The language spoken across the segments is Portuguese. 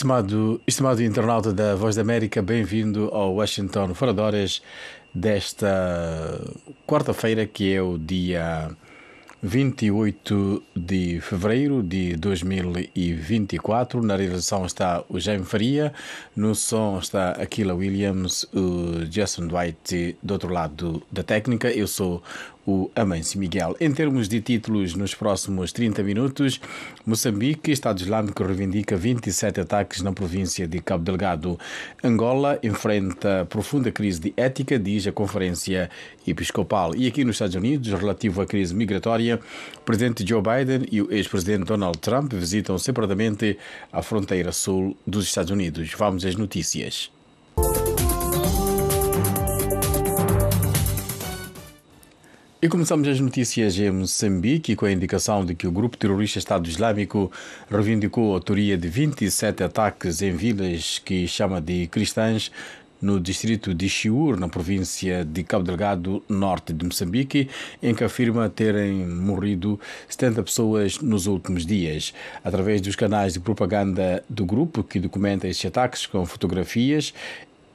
Estimado, estimado internauta da Voz da América, bem-vindo ao Washington Fora de Horas desta quarta-feira, que é o dia 28 de fevereiro de 2024. Na realização está o Jaime Faria, no som está Aquila Williams, o Jason Dwight do outro lado da técnica. Eu sou o Amancio Miguel. Em termos de títulos, nos próximos 30 minutos, Moçambique, Estado Islâmico reivindica 27 ataques na província de Cabo Delgado. Angola enfrenta profunda crise de ética, diz a Conferência Episcopal. E aqui nos Estados Unidos, relativo à crise migratória, o presidente Joe Biden e o ex-presidente Donald Trump visitam separadamente a fronteira sul dos Estados Unidos. Vamos às notícias. E começamos as notícias em Moçambique com a indicação de que o grupo terrorista Estado Islâmico reivindicou a autoria de 27 ataques em vilas que chama de cristãs no distrito de Chiur, na província de Cabo Delgado, norte de Moçambique, em que afirma terem morrido 70 pessoas nos últimos dias. Através dos canais de propaganda do grupo, que documenta estes ataques com fotografias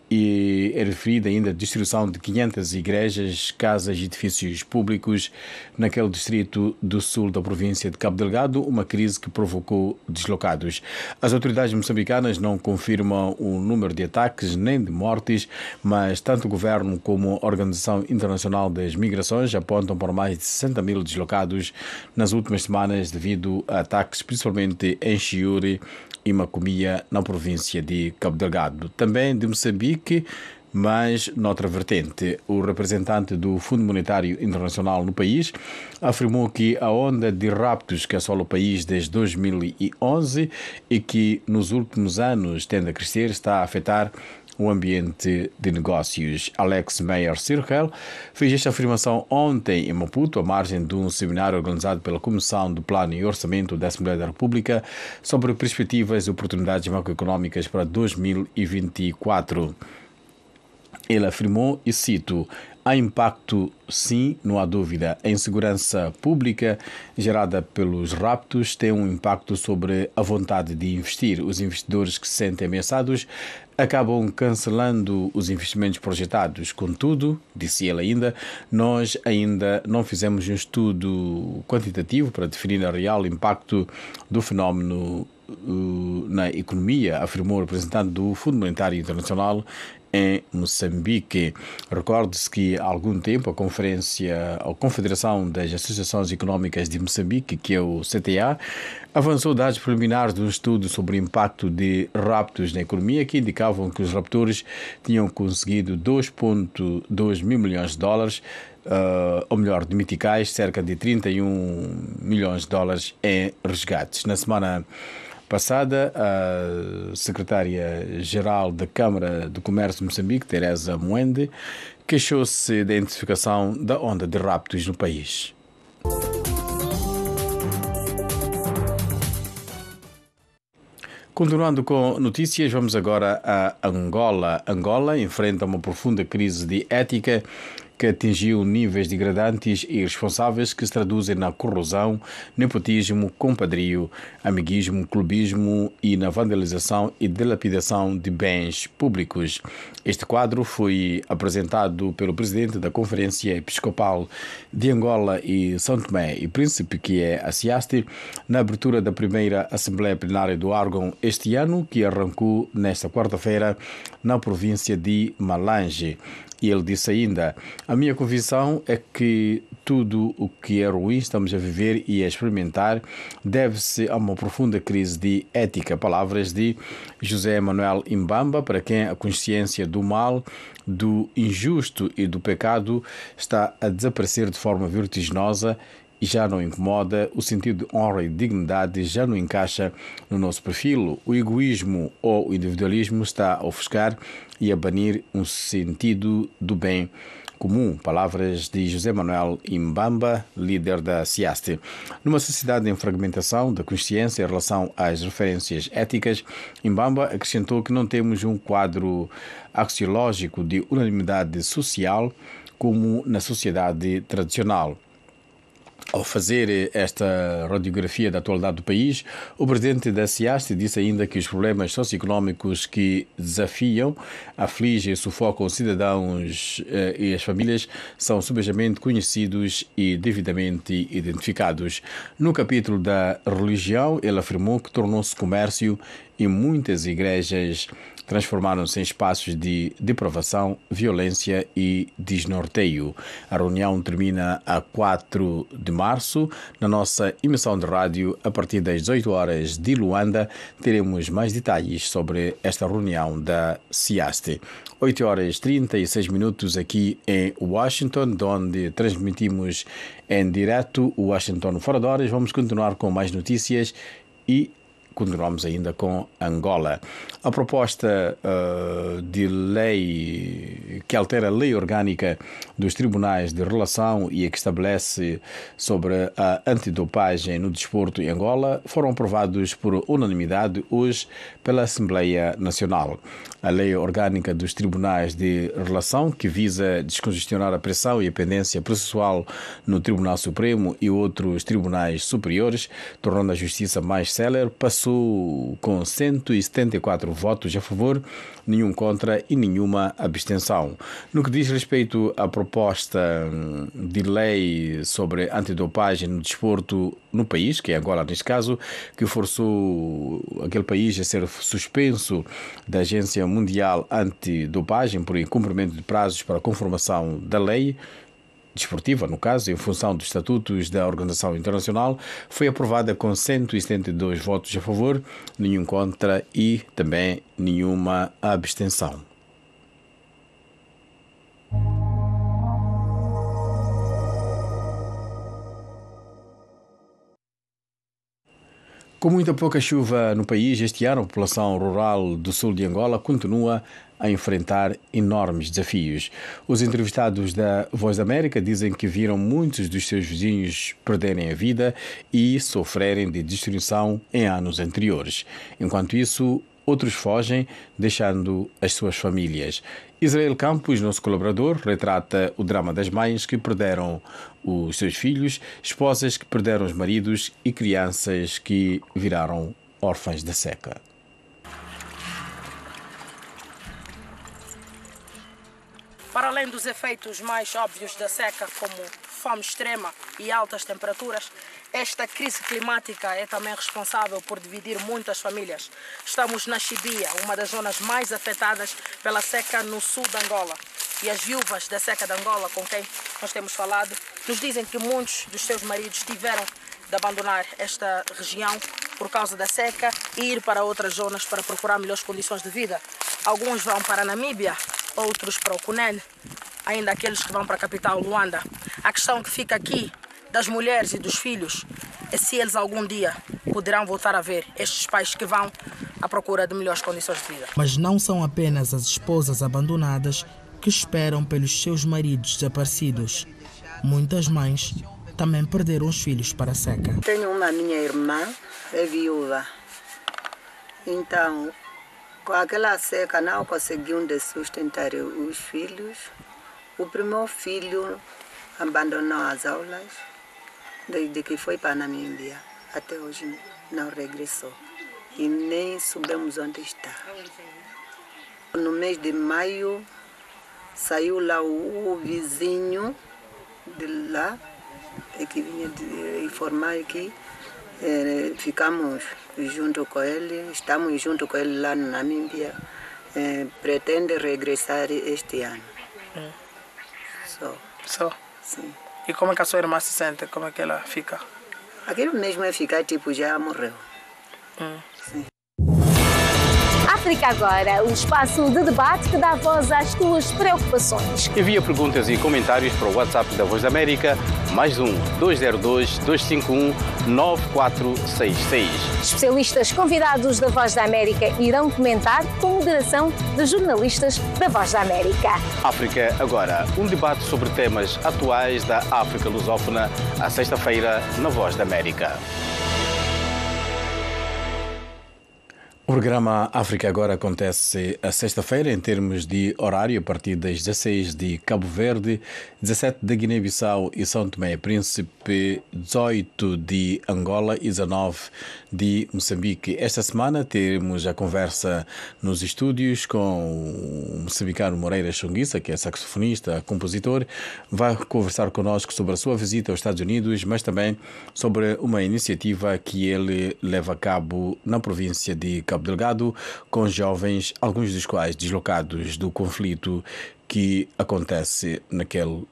e é referida ainda a destruição de 500 igrejas, casas e edifícios públicos naquele distrito do sul da província de Cabo Delgado, uma crise que provocou deslocados. As autoridades moçambicanas não confirmam o número de ataques nem de mortes, mas tanto o governo como a Organização Internacional das Migrações apontam para mais de 60 mil deslocados nas últimas semanas devido a ataques, principalmente em Chiuri, e Macomia, na província de Cabo Delgado, também de Moçambique, mas noutra vertente. O representante do Fundo Monetário Internacional no país afirmou que a onda de raptos que assola o país desde 2011 e que nos últimos anos tende a crescer está a afetar o ambiente de negócios. Alex Meyer Cirkel fez esta afirmação ontem em Maputo, à margem de um seminário organizado pela Comissão do Plano e Orçamento da Assembleia da República sobre perspectivas e oportunidades macroeconómicas para 2024. Ele afirmou, e cito: Há impacto, sim, não há dúvida. A insegurança pública gerada pelos raptos tem um impacto sobre a vontade de investir. Os investidores que se sentem ameaçados acabam cancelando os investimentos projetados. Contudo, disse ele ainda, nós ainda não fizemos um estudo quantitativo para definir o real impacto do fenómeno uh, na economia, afirmou o representante do Fundo Monetário Internacional em Moçambique. Recorde-se que há algum tempo a Conferência, ou Confederação das Associações Económicas de Moçambique, que é o CTA, avançou dados preliminares de um estudo sobre o impacto de raptos na economia que indicavam que os raptores tinham conseguido 2,2 mil milhões de dólares uh, ou melhor, de miticais, cerca de 31 milhões de dólares em resgates. Na semana passada, a secretária-geral da Câmara do Comércio de Moçambique, Teresa Moende, queixou-se da identificação da onda de raptos no país. Continuando com notícias, vamos agora a Angola. Angola enfrenta uma profunda crise de ética que atingiu níveis degradantes e irresponsáveis que se traduzem na corrosão, nepotismo, compadrio, amiguismo, clubismo e na vandalização e dilapidação de bens públicos. Este quadro foi apresentado pelo presidente da Conferência Episcopal de Angola e São Tomé e Príncipe, que é a CIASTE, na abertura da primeira Assembleia Plenária do Argon este ano, que arrancou nesta quarta-feira na província de Malange. E ele disse ainda: A minha convicção é que tudo o que é ruim estamos a viver e a experimentar deve-se a uma profunda crise de ética. Palavras de José Manuel Imbamba, para quem a consciência do mal, do injusto e do pecado está a desaparecer de forma vertiginosa já não incomoda, o sentido de honra e dignidade já não encaixa no nosso perfil, o egoísmo ou o individualismo está a ofuscar e a banir um sentido do bem comum. Palavras de José Manuel Imbamba, líder da SIASTE. Numa sociedade em fragmentação da consciência em relação às referências éticas, Imbamba acrescentou que não temos um quadro axiológico de unanimidade social como na sociedade tradicional. Ao fazer eh, esta radiografia da atualidade do país, o presidente da SIAST disse ainda que os problemas socioeconómicos que desafiam, afligem e sufocam os cidadãos eh, e as famílias são subejamente conhecidos e devidamente identificados. No capítulo da religião, ele afirmou que tornou-se comércio e muitas igrejas transformaram-se em espaços de depravação, violência e desnorteio. A reunião termina a 4 de março. Na nossa emissão de rádio, a partir das 18 horas de Luanda, teremos mais detalhes sobre esta reunião da CIASTE. 8 horas 36 minutos aqui em Washington, onde transmitimos em direto o Washington Fora de Horas. Vamos continuar com mais notícias e continuamos ainda com Angola. A proposta uh, de lei que altera a lei orgânica dos tribunais de relação e a que estabelece sobre a antidopagem no desporto em Angola foram aprovados por unanimidade hoje pela Assembleia Nacional. A lei orgânica dos tribunais de relação, que visa descongestionar a pressão e a pendência processual no Tribunal Supremo e outros tribunais superiores, tornando a justiça mais célere, passou com 174 votos a favor, nenhum contra e nenhuma abstenção. No que diz respeito à proposta hum, de lei sobre antidopagem no desporto no país, que é Angola neste caso, que forçou aquele país a ser suspenso da Agência Mundial Antidopagem por incumprimento de prazos para a conformação da lei, desportiva, no caso, em função dos estatutos da Organização Internacional, foi aprovada com 172 votos a favor, nenhum contra e também nenhuma abstenção. Com muita pouca chuva no país este ano, a população rural do sul de Angola continua a enfrentar enormes desafios. Os entrevistados da Voz da América dizem que viram muitos dos seus vizinhos perderem a vida e sofrerem de destruição em anos anteriores. Enquanto isso, outros fogem, deixando as suas famílias. Israel Campos, nosso colaborador, retrata o drama das mães que perderam os seus filhos, esposas que perderam os maridos e crianças que viraram órfãs da seca. Para além dos efeitos mais óbvios da seca, como fome extrema e altas temperaturas, esta crise climática é também responsável por dividir muitas famílias. Estamos na Chibia, uma das zonas mais afetadas pela seca no sul de Angola. E as viúvas da seca de Angola, com quem nós temos falado, nos dizem que muitos dos seus maridos tiveram de abandonar esta região por causa da seca e ir para outras zonas para procurar melhores condições de vida. Alguns vão para a Namíbia, outros para o Cunene, ainda aqueles que vão para a capital Luanda. A questão que fica aqui das mulheres e dos filhos é se eles algum dia poderão voltar a ver estes pais que vão à procura de melhores condições de vida. Mas não são apenas as esposas abandonadas que esperam pelos seus maridos desaparecidos. Muitas mães também perderam os filhos para a seca. Tenho uma minha irmã, é viúva. Então, com aquela seca não conseguiam sustentar os filhos. O primeiro filho abandonou as aulas, desde que foi para Namíbia. Até hoje não regressou. E nem sabemos onde está. No mês de maio saiu lá o, vizinho de lá, que vinha informar que ficamos junto com ele, estamos junto com ele lá na Namíbia. Eh, pretende regressar este ano. Hum. Só. Só? Sim. E como é que a sua irmã se sente? Como é que ela fica? Aquilo mesmo é ficar tipo já morreu. Hum. Sim. África Agora, o espaço de debate que dá voz às tuas preocupações. Envia perguntas e comentários para o WhatsApp da Voz da América, mais um 202 251 9466. Especialistas convidados da Voz da América irão comentar com moderação de jornalistas da Voz da América. África Agora, um debate sobre temas atuais da África lusófona, à sexta-feira, na Voz da América. O programa África Agora acontece a sexta-feira, em termos de horário, a partir das 16 de Cabo Verde, 17 de Guiné-Bissau e São Tomé e Príncipe, 18 de Angola e 19 de Moçambique. Esta semana temos a conversa nos estúdios com o moçambicano Moreira Chunguissa, que é saxofonista, compositor. Vai conversar conosco sobre a sua visita aos Estados Unidos, mas também sobre uma iniciativa que ele leva a cabo na província de Cabo Cabo Delgado, com jovens, alguns dos quais deslocados do conflito que acontece naquele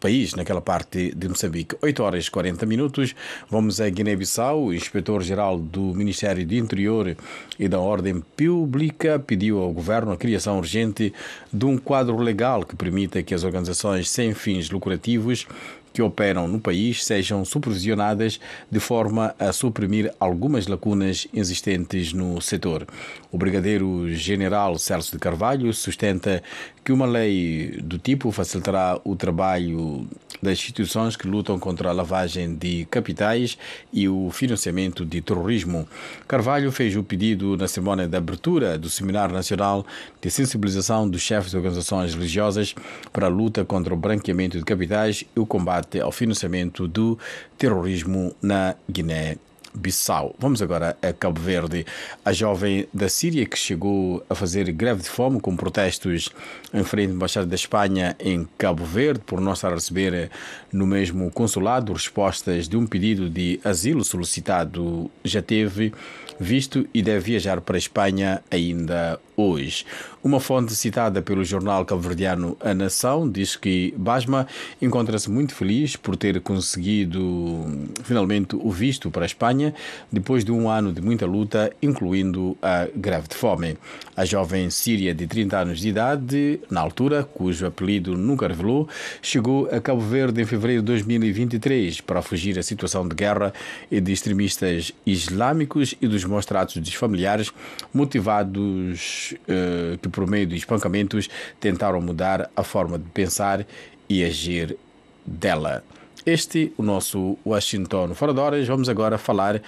país, naquela parte de Moçambique. 8 horas e 40 minutos. Vamos a Guiné-Bissau. O inspetor-geral do Ministério do Interior e da Ordem Pública pediu ao governo a criação urgente de um quadro legal que permita que as organizações sem fins lucrativos que operam no país sejam supervisionadas de forma a suprimir algumas lacunas existentes no setor. O Brigadeiro-General Celso de Carvalho sustenta que uma lei do tipo facilitará o trabalho das instituições que lutam contra a lavagem de capitais e o financiamento de terrorismo. Carvalho fez o pedido na cerimónia de abertura do Seminário Nacional de Sensibilização dos Chefes de Organizações Religiosas para a luta contra o branqueamento de capitais e o combate ao financiamento do terrorismo na Guiné. Bissau. Vamos agora a Cabo Verde. A jovem da Síria que chegou a fazer greve de fome com protestos em frente à Embaixada da Espanha em Cabo Verde, por não estar a receber no mesmo consulado respostas de um pedido de asilo solicitado, já teve visto e deve viajar para a Espanha ainda hoje. Uma fonte citada pelo jornal cabo-verdiano A Nação diz que Basma encontra-se muito feliz por ter conseguido finalmente o visto para a Espanha depois de um ano de muita luta, incluindo a greve de fome. A jovem síria de 30 anos de idade, na altura, cujo apelido nunca revelou, chegou a Cabo Verde em fevereiro de 2023 para fugir à situação de guerra e de extremistas islâmicos e dos mostrados dos familiares, motivados eh, que, por meio de espancamentos, tentaram mudar a forma de pensar e agir dela. Este, o nosso Washington Fora de Horas, vamos agora falar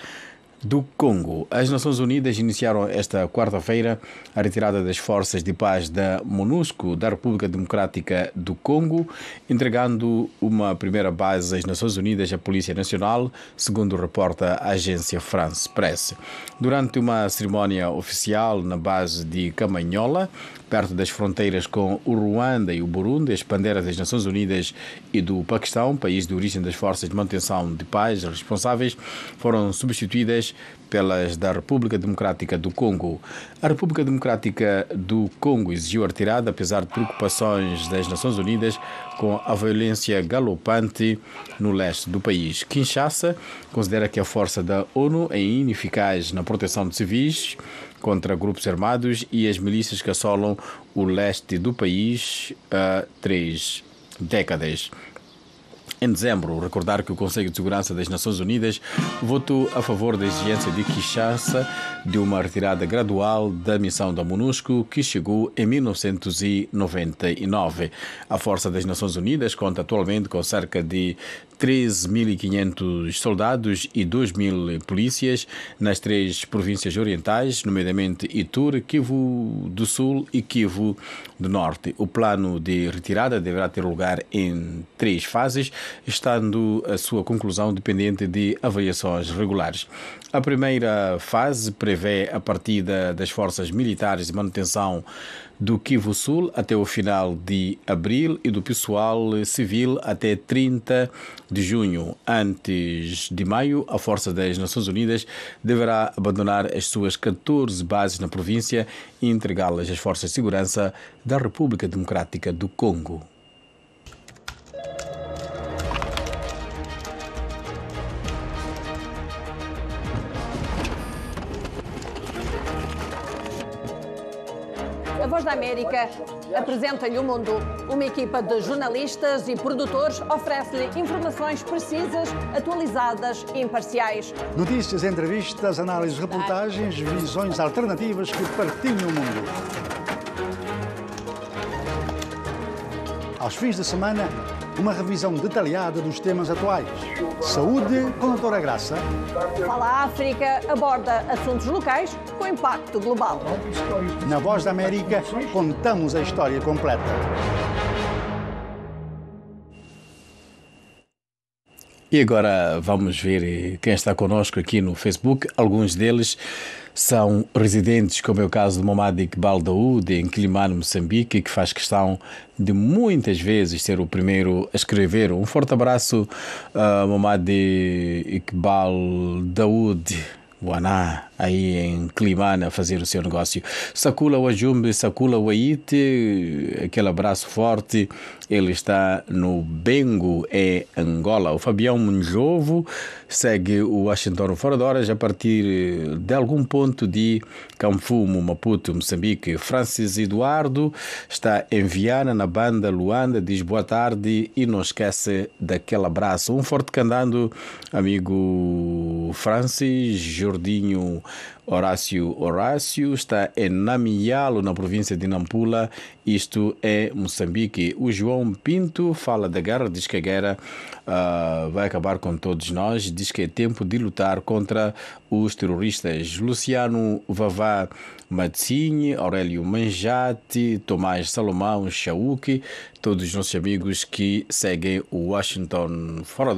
do Congo. As Nações Unidas iniciaram esta quarta-feira a retirada das forças de paz da MONUSCO da República Democrática do Congo, entregando uma primeira base às Nações Unidas à Polícia Nacional, segundo reporta a agência France Press. Durante uma cerimónia oficial na base de Camanhola, perto das fronteiras com o Ruanda e o Burundi, as bandeiras das Nações Unidas e do Paquistão, país de origem das forças de manutenção de paz responsáveis, foram substituídas pelas da República Democrática do Congo. A República Democrática do Congo exigiu a retirada, apesar de preocupações das Nações Unidas com a violência galopante no leste do país. Kinshasa considera que a força da ONU é ineficaz na proteção de civis contra grupos armados e as milícias que assolam o leste do país há três décadas em dezembro. Recordar que o Conselho de Segurança das Nações Unidas votou a favor da exigência de Kinshasa de uma retirada gradual da missão da MONUSCO, que chegou em 1999. A Força das Nações Unidas conta atualmente com cerca de 13.500 soldados e 2.000 polícias nas três províncias orientais, nomeadamente Itur, Kivu do Sul e Kivu do Norte. O plano de retirada deverá ter lugar em três fases, estando a sua conclusão dependente de avaliações regulares. A primeira fase prevê a partida das forças militares de manutenção do Kivu Sul até o final de abril e do pessoal civil até 30 de junho. Antes de maio, a Força das Nações Unidas deverá abandonar as suas 14 bases na província e entregá-las às Forças de Segurança da República Democrática do Congo. Voz da América apresenta-lhe o mundo. Uma equipa de jornalistas e produtores oferece-lhe informações precisas, atualizadas e imparciais. Notícias, entrevistas, análises, reportagens, visões alternativas que partilham o mundo. Aos fins de semana, uma revisão detalhada dos temas atuais. Saúde com a Doutora Graça. Fala África aborda assuntos locais com impacto global. Na Voz da América, contamos a história completa. E agora vamos ver eh, quem está conosco aqui no Facebook, alguns deles são residentes, como é o caso do Momad Iqbal Daoud, em Quilimano, Moçambique, que faz questão de muitas vezes ser o primeiro a escrever. Um forte abraço, uh, ah, Momad Iqbal Daoud, Waná aí em Climana a fazer o seu negócio. Sakula Wajumbe, Sakula Waite, aquele abraço forte. Ele está no Bengo, é Angola. O Fabião Munjovo segue o Washington fora de horas a partir eh, de algum ponto de Camfumo Maputo, Moçambique. Francis Eduardo está em Viana, na banda Luanda, diz boa tarde e não esquece daquele abraço. Um forte candando, amigo Francis Jordinho Horácio Horácio está em Namialo, na província de Nampula, isto é Moçambique. O João Pinto fala da guerra, diz que a guerra uh, vai acabar com todos nós, diz que é tempo de lutar contra os terroristas. Luciano Vavá Matsinhe, Aurélio Manjate, Tomás Salomão Chauque, todos os nossos amigos que seguem o Washington Fora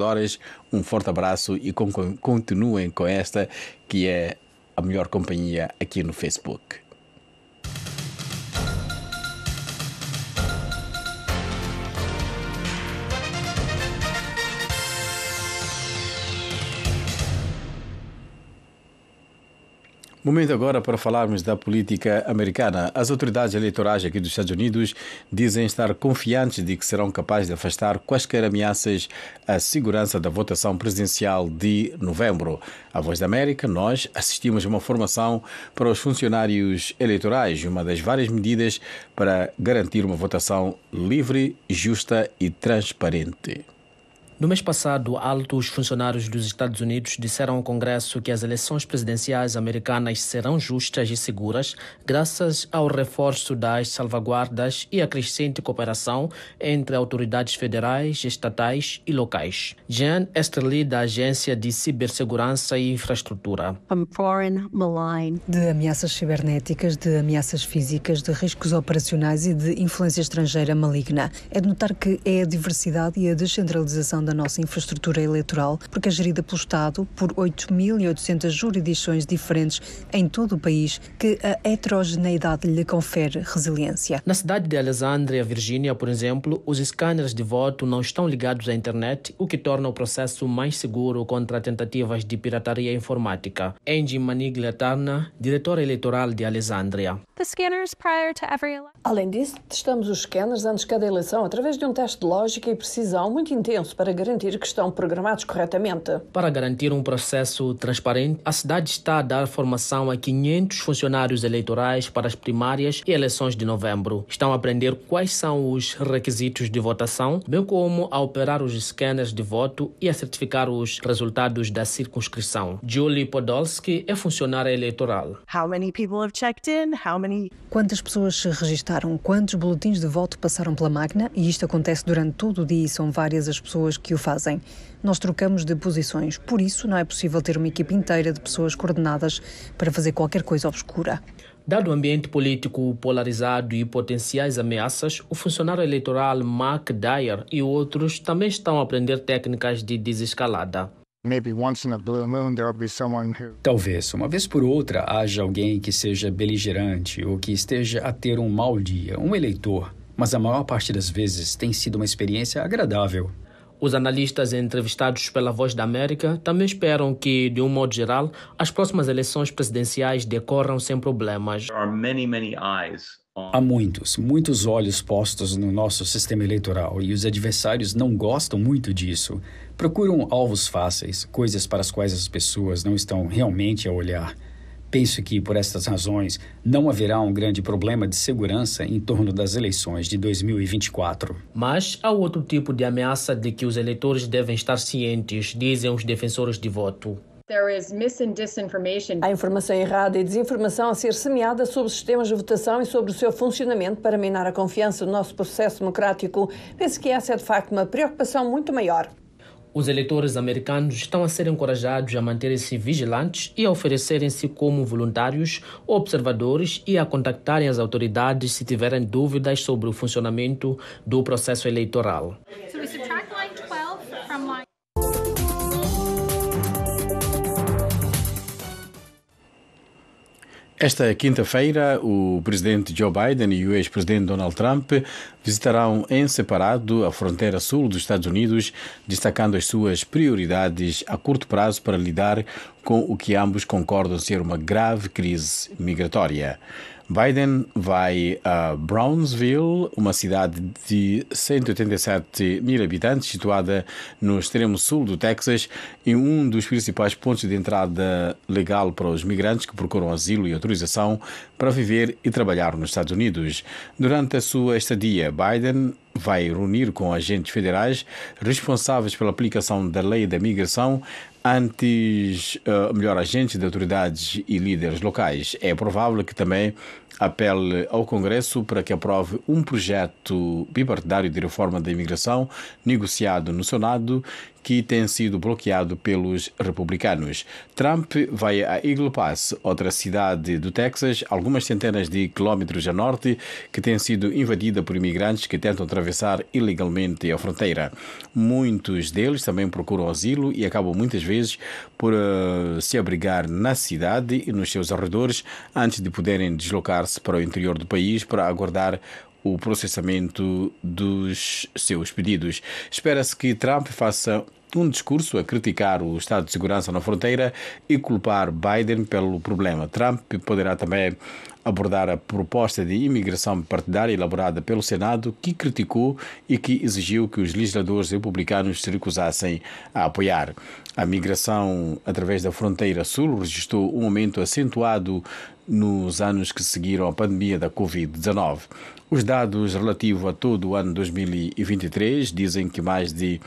um forte abraço e continuem com esta que é a melhor companhia aqui no Facebook. Momento agora para falarmos da política americana. As autoridades eleitorais aqui dos Estados Unidos dizem estar confiantes de que serão capazes de afastar quaisquer ameaças à segurança da votação presidencial de novembro. A Voz da América, nós assistimos a uma formação para os funcionários eleitorais, uma das várias medidas para garantir uma votação livre, justa e transparente. No mês passado, altos funcionários dos Estados Unidos disseram ao Congresso que as eleições presidenciais americanas serão justas e seguras graças ao reforço das salvaguardas e à crescente cooperação entre autoridades federais, estatais e locais. Jean Esterly, da Agência de Cibersegurança e Infraestrutura. De ameaças cibernéticas, de ameaças físicas, de riscos operacionais e de influência estrangeira maligna. É de notar que é a diversidade e a descentralização da nossa infraestrutura eleitoral, porque é gerida pelo Estado por 8.800 jurisdições diferentes em todo o país, que a heterogeneidade lhe confere resiliência. Na cidade de Alexandria, Virgínia, por exemplo, os scanners de voto não estão ligados à internet, o que torna o processo mais seguro contra tentativas de pirataria informática. Angie Manigletana, diretora eleitoral de Alexandria. Além disso, testamos os scanners antes de cada eleição através de um teste de lógica e precisão muito intenso para garantir que estão programados corretamente. Para garantir um processo transparente, a cidade está a dar formação a 500 funcionários eleitorais para as primárias e eleições de novembro. Estão a aprender quais são os requisitos de votação, bem como a operar os scanners de voto e a certificar os resultados da circunscrição. Julie Podolski é funcionária eleitoral. Many... Quantas pessoas se registaram? Quantos boletins de voto passaram pela máquina? E isto acontece durante todo o dia e são várias as pessoas que que o fazem. Nós trocamos de posições, por isso não é possível ter uma equipe inteira de pessoas coordenadas para fazer qualquer coisa obscura. Dado o ambiente político polarizado e potenciais ameaças, o funcionário eleitoral Mark Dyer e outros também estão a aprender técnicas de desescalada. Talvez uma vez por outra haja alguém que seja beligerante ou que esteja a ter um mau dia, um eleitor, mas a maior parte das vezes tem sido uma experiência agradável. Os analistas entrevistados pela Voz da América também esperam que, de um modo geral, as próximas eleições presidenciais decorram sem problemas. Há muitos, muitos olhos postos no nosso sistema eleitoral e os adversários não gostam muito disso. Procuram alvos fáceis, coisas para as quais as pessoas não estão realmente a olhar. Penso que, por estas razões, não haverá um grande problema de segurança em torno das eleições de 2024. Mas há outro tipo de ameaça de que os eleitores devem estar cientes, dizem os defensores de voto. Há informação errada e desinformação a ser semeada sobre sistemas de votação e sobre o seu funcionamento para minar a confiança no nosso processo democrático. Penso que essa é, de facto, uma preocupação muito maior. Os eleitores americanos estão a ser encorajados a manterem-se vigilantes e a oferecerem-se como voluntários observadores e a contactarem as autoridades se tiverem dúvidas sobre o funcionamento do processo eleitoral. Esta quinta-feira, o presidente Joe Biden e o ex-presidente Donald Trump visitarão em separado a fronteira sul dos Estados Unidos, destacando as suas prioridades a curto prazo para lidar com o que ambos concordam ser uma grave crise migratória. Biden vai a Brownsville, uma cidade de 187 mil habitantes, situada no extremo sul do Texas e um dos principais pontos de entrada legal para os migrantes que procuram asilo e autorização para viver e trabalhar nos Estados Unidos. Durante a sua estadia, Biden vai reunir com agentes federais responsáveis pela aplicação da lei da migração, antes, uh, melhor, agentes de autoridades e líderes locais. É provável que também apele ao Congresso para que aprove um projeto bipartidário de reforma da imigração negociado no Senado que tem sido bloqueado pelos republicanos. Trump vai a Eagle Pass, outra cidade do Texas, algumas centenas de quilómetros a norte, que tem sido invadida por imigrantes que tentam atravessar ilegalmente a fronteira. Muitos deles também procuram asilo e acabam muitas vezes por uh, se abrigar na cidade e nos seus arredores antes de poderem deslocar-se para o interior do país para aguardar o processamento dos seus pedidos. Espera-se que Trump faça um discurso a criticar o estado de segurança na fronteira e culpar Biden pelo problema. Trump poderá também abordar a proposta de imigração partidária elaborada pelo Senado, que criticou e que exigiu que os legisladores republicanos se recusassem a apoiar. A migração através da fronteira sul registrou um aumento acentuado nos anos que seguiram a pandemia da Covid-19. Os dados relativos a todo o ano 2023 dizem que mais de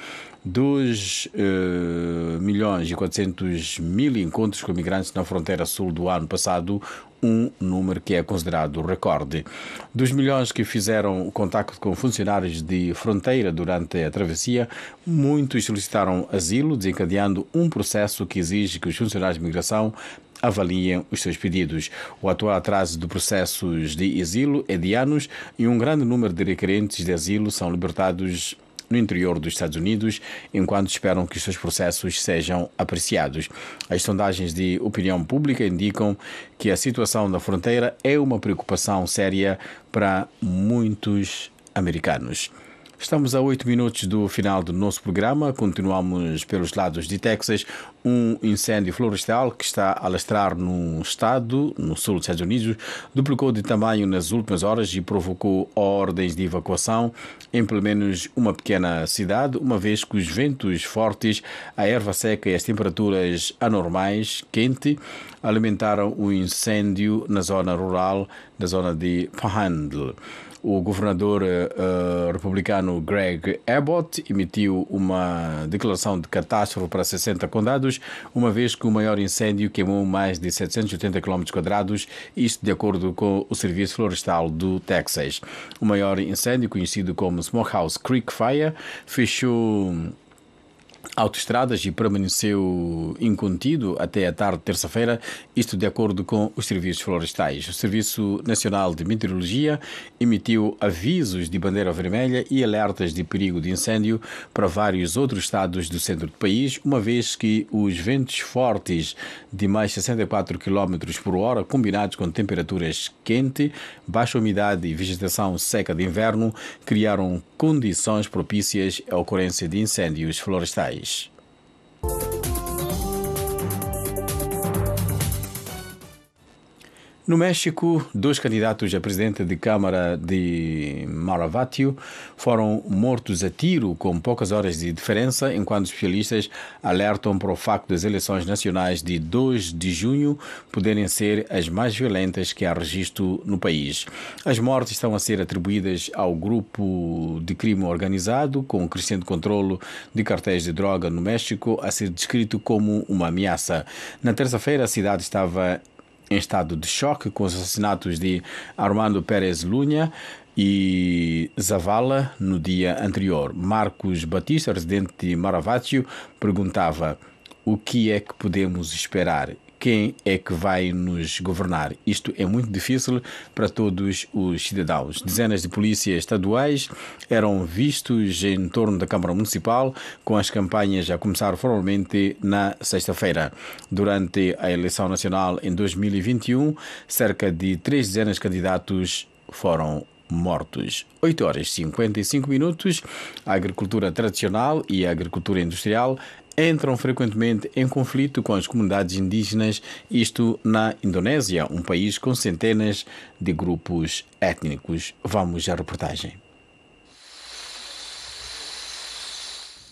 2 uh, eh, milhões e 400 mil encontros com migrantes na fronteira sul do ano passado, um número que é considerado recorde. Dos milhões que fizeram o contacto com funcionários de fronteira durante a travessia, muitos solicitaram asilo, desencadeando um processo que exige que os funcionários de migração avaliem os seus pedidos. O atual atraso de processos de asilo é de anos e um grande número de requerentes de asilo são libertados no interior dos Estados Unidos, enquanto esperam que os seus processos sejam apreciados. As sondagens de opinião pública indicam que a situação da fronteira é uma preocupação séria para muitos americanos. Estamos a oito minutos do final do nosso programa. Continuamos pelos lados de Texas. Um incêndio florestal que está a lastrar num estado, no sul dos Estados Unidos, duplicou de tamanho nas últimas horas e provocou ordens de evacuação em pelo menos uma pequena cidade, uma vez que os ventos fortes, a erva seca e as temperaturas anormais, quente, alimentaram o incêndio na zona rural da zona de Panhandle o governador uh, republicano Greg Abbott emitiu uma declaração de catástrofe para 60 condados, uma vez que o maior incêndio queimou mais de 780 km, isto de acordo com o Serviço Florestal do Texas. O maior incêndio, conhecido como Smokehouse Creek Fire, fechou autoestradas e permaneceu incontido até a tarde de terça-feira, isto de acordo com os serviços florestais. O Serviço Nacional de Meteorologia emitiu avisos de bandeira vermelha e alertas de perigo de incêndio para vários outros estados do centro do país, uma vez que os ventos fortes de mais 64 km por hora, combinados com temperaturas quentes, baixa umidade e vegetação seca de inverno, criaram condições propícias à ocorrência de incêndios florestais. English. No México, dois candidatos a presidente de Câmara de Maravatio foram mortos a tiro com poucas horas de diferença, enquanto especialistas alertam para o facto das eleições nacionais de 2 de junho poderem ser as mais violentas que há registro no país. As mortes estão a ser atribuídas ao grupo de crime organizado, com o crescente controle de cartéis de droga no México a ser descrito como uma ameaça. Na terça-feira, a cidade estava em estado de choque com os assassinatos de Armando Pérez Lunha e Zavala no dia anterior. Marcos Batista, residente de Maravaccio, perguntava o que é que podemos esperar quem é que vai nos governar. Isto é muito difícil para todos os cidadãos. Dezenas de polícias estaduais eram vistos em torno da Câmara Municipal, com as campanhas a começar formalmente na sexta-feira. Durante a eleição nacional em 2021, cerca de três dezenas de candidatos foram mortos. 8 horas e 55 minutos. A agricultura tradicional e a agricultura industrial entram frequentemente em conflito com as comunidades indígenas, isto na Indonésia, um país com centenas de grupos étnicos. Vamos à reportagem.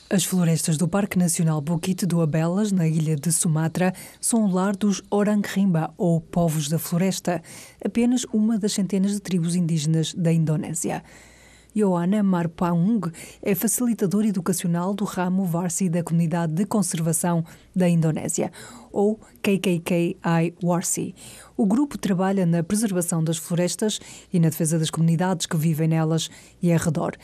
As florestas do Parque Nacional Bukit do Abelas, na ilha de Sumatra, são o lar dos Orang Rimba, ou Povos da Floresta, apenas uma das centenas de tribos indígenas da Indonésia. Joana Marpaung é facilitadora educacional do ramo Varsi da Comunidade de Conservação da Indonésia, ou KKKI Warsi. O grupo trabalha na preservação das florestas e na defesa das comunidades que vivem nelas e ao redor.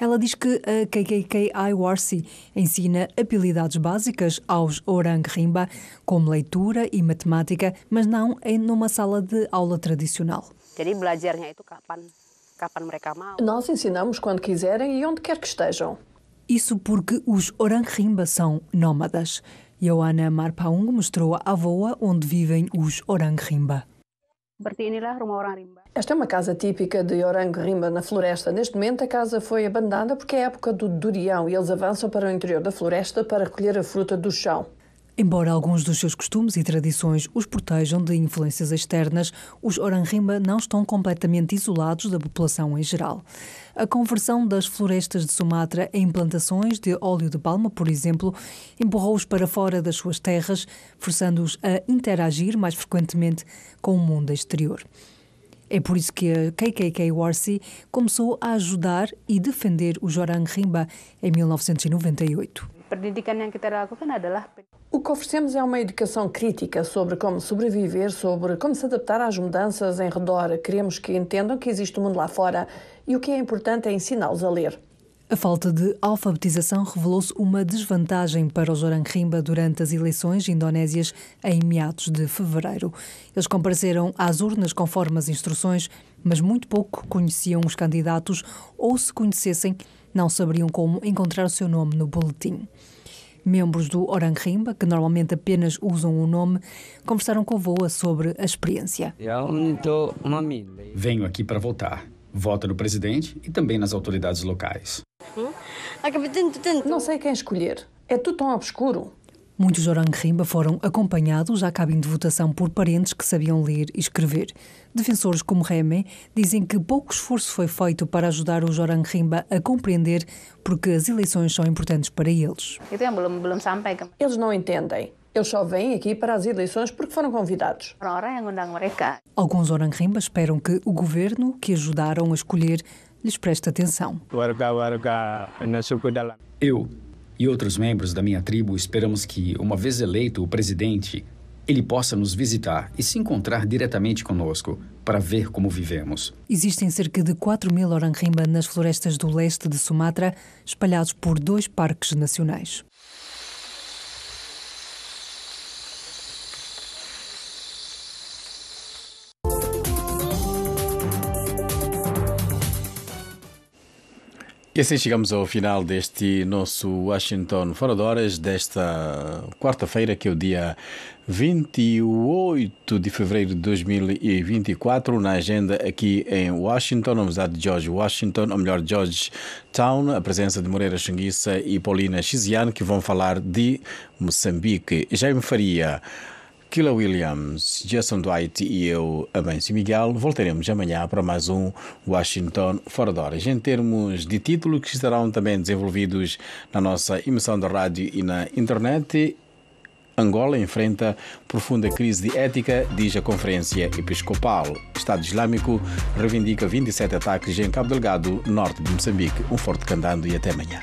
Ela diz que a KKKI Warsi ensina habilidades básicas aos Orang Rimba, como leitura e matemática, mas não em é numa sala de aula tradicional. Nós ensinamos quando quiserem e onde quer que estejam. Isso porque os Orangrimba são nómadas. Joana Marpaung mostrou a voa onde vivem os Orangrimba. Esta é uma casa típica de orangrimba na floresta. Neste momento a casa foi abandonada porque é época do durião e eles avançam para o interior da floresta para recolher a fruta do chão. Embora alguns dos seus costumes e tradições os protejam de influências externas, os Oranrimba não estão completamente isolados da população em geral. A conversão das florestas de Sumatra em plantações de óleo de palma, por exemplo, empurrou-os para fora das suas terras, forçando-os a interagir mais frequentemente com o mundo exterior. É por isso que a KKK Warsi começou a ajudar e defender os Orang Rimba em 1998 pendidikan yang kita lakukan adalah O que oferecemos é uma educação crítica sobre como sobreviver, sobre como se adaptar às mudanças em redor. Queremos que entendam que existe um mundo lá fora e o que é importante é ensiná-los a ler. A falta de alfabetização revelou-se uma desvantagem para os Orang Rimba durante as eleições indonésias em meados de fevereiro. Eles compareceram às urnas conforme as instruções, mas muito pouco conheciam os candidatos ou, se conhecessem, não sabiam como encontrar o seu nome no boletim. Membros do Orang Rimba, que normalmente apenas usam o nome, conversaram com Voa sobre a experiência. É Venho aqui para votar. Voto no presidente e também nas autoridades locais. Hum? Não sei quem escolher. É tudo tão obscuro. Muitos de Orang-Rimba foram acompanhados à cabine de votação por parentes que sabiam ler e escrever. Defensores como Remé dizem que pouco esforço foi feito para ajudar os Orang-Rimba a compreender porque as eleições são importantes para eles. Eles não entendem. Eles só vêm aqui para as eleições porque foram convidados. Alguns Orang-Rimba esperam que o governo, que ajudaram a escolher, lhes preste atenção. Eu e outros membros da minha tribo esperamos que, uma vez eleito o presidente, ele possa nos visitar e se encontrar diretamente conosco para ver como vivemos. Existem cerca de 4 mil orangrimba nas florestas do leste de Sumatra, espalhados por dois parques nacionais. E assim chegamos ao final deste nosso Washington Fora de Horas, desta quarta-feira, que é o dia 28 de fevereiro de 2024, na agenda aqui em Washington, a amizade de George Washington, ou melhor, Georgetown, a presença de Moreira Xinguiça e Paulina Xiziano, que vão falar de Moçambique. Jaime Faria Killa Williams, Jason Dwight e eu, Abenço Miguel, voltaremos amanhã para mais um Washington Fora de Horas, em termos de título que estarão também desenvolvidos na nossa emissão da rádio e na internet. Angola enfrenta profunda crise de ética, diz a Conferência Episcopal. Estado Islâmico reivindica 27 ataques em Cabo Delgado, norte de Moçambique. Um forte candando e até amanhã.